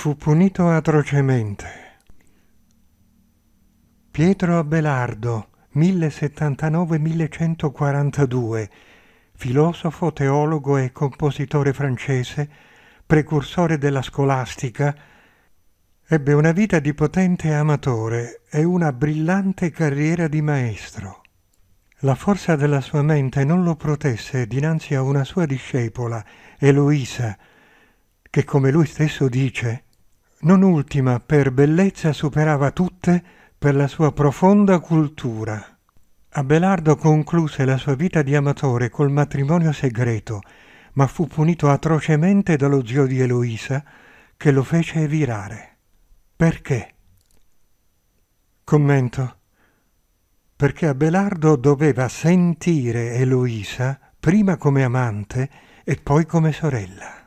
fu punito atrocemente. Pietro Abelardo, 1079-1142, filosofo, teologo e compositore francese, precursore della scolastica, ebbe una vita di potente amatore e una brillante carriera di maestro. La forza della sua mente non lo protesse dinanzi a una sua discepola, Eloisa, che come lui stesso dice, non ultima per bellezza superava tutte per la sua profonda cultura. Abelardo concluse la sua vita di amatore col matrimonio segreto, ma fu punito atrocemente dallo zio di Eloisa, che lo fece virare. Perché? Commento. Perché Abelardo doveva sentire Eloisa prima come amante e poi come sorella.